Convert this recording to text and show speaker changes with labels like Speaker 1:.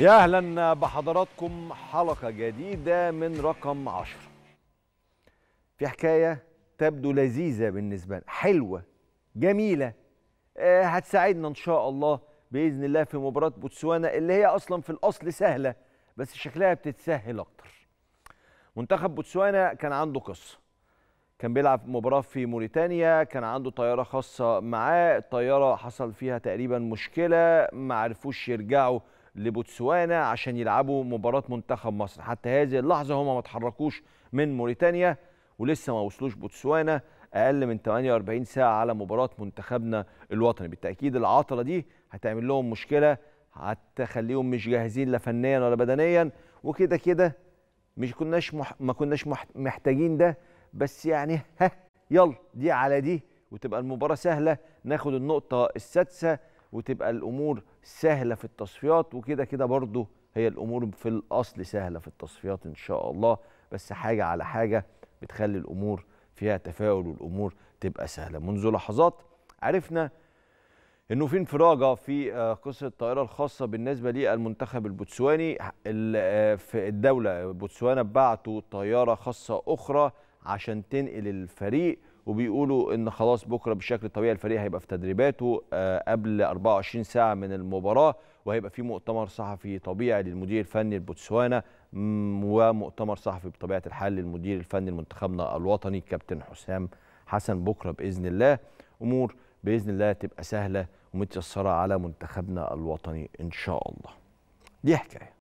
Speaker 1: يا اهلا بحضراتكم حلقه جديده من رقم 10 في حكايه تبدو لذيذه بالنسبه لنا حلوه جميله آه، هتساعدنا ان شاء الله باذن الله في مباراه بوتسوانا اللي هي اصلا في الاصل سهله بس شكلها بتتسهل اكتر منتخب بوتسوانا كان عنده قصه كان بيلعب مباراه في موريتانيا كان عنده طياره خاصه معاه الطياره حصل فيها تقريبا مشكله ما عرفوش يرجعوا لبوتسوانا عشان يلعبوا مباراه منتخب مصر حتى هذه اللحظه هما ما تحركوش من موريتانيا ولسه ما وصلوش بوتسوانا اقل من 48 ساعه على مباراه منتخبنا الوطني بالتاكيد العطله دي هتعمل لهم مشكله هتخليهم مش جاهزين لا فنيا ولا بدنيا وكده كده مش كناش مح... ما كناش مح... محتاجين ده بس يعني ها يلا دي على دي وتبقى المباراه سهله ناخد النقطه السادسه وتبقى الامور سهله في التصفيات وكده كده برضه هي الامور في الاصل سهله في التصفيات ان شاء الله بس حاجه على حاجه بتخلي الامور فيها تفاؤل والامور تبقى سهله منذ لحظات عرفنا انه في انفراجه في آه، قصه الطائره الخاصه بالنسبه للمنتخب البوتسواني آه، في الدوله بوتسوانا بعتوا طياره خاصه اخرى عشان تنقل الفريق وبيقولوا ان خلاص بكره بشكل طبيعي الفريق هيبقى في تدريباته آه، قبل 24 ساعه من المباراه وهيبقى في مؤتمر صحفي طبيعي للمدير الفني لبوتسوانا ومؤتمر صحفي بطبيعه الحال للمدير الفني لمنتخبنا الوطني كابتن حسام حسن بكره باذن الله امور باذن الله تبقى سهله ومتيسره على منتخبنا الوطني ان شاء الله. دي حكايه